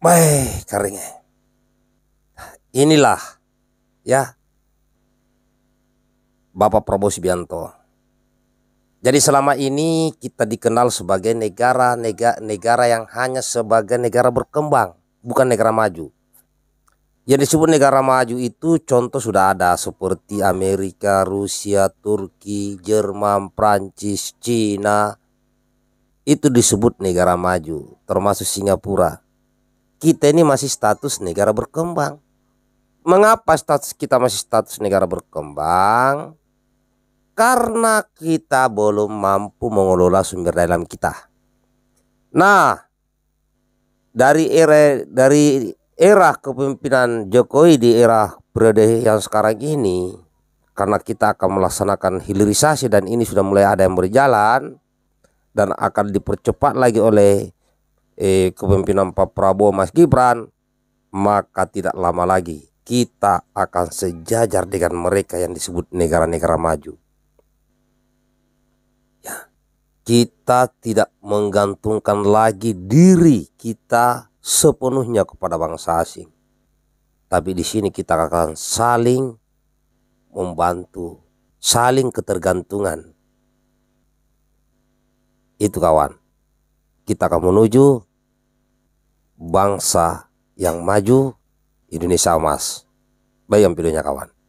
Baik, keringnya. Inilah ya Bapak Prabowo Subianto. Jadi selama ini kita dikenal sebagai negara negara, negara yang hanya sebagai negara berkembang, bukan negara maju. Yang disebut negara maju itu contoh sudah ada seperti Amerika, Rusia, Turki, Jerman, Prancis, Cina. Itu disebut negara maju, termasuk Singapura kita ini masih status negara berkembang. Mengapa status kita masih status negara berkembang? Karena kita belum mampu mengelola sumber daya alam kita. Nah, dari era dari era kepemimpinan Jokowi di era periode yang sekarang ini, karena kita akan melaksanakan hilirisasi dan ini sudah mulai ada yang berjalan dan akan dipercepat lagi oleh eh, kepemimpinan Pak Prabowo Mas Gibran, maka tidak lama lagi kita akan sejajar dengan mereka yang disebut negara-negara maju. Ya, kita tidak menggantungkan lagi diri kita sepenuhnya kepada bangsa asing. Tapi di sini kita akan saling membantu, saling ketergantungan. Itu kawan. Kita akan menuju bangsa yang maju Indonesia emas. Bayam videonya kawan.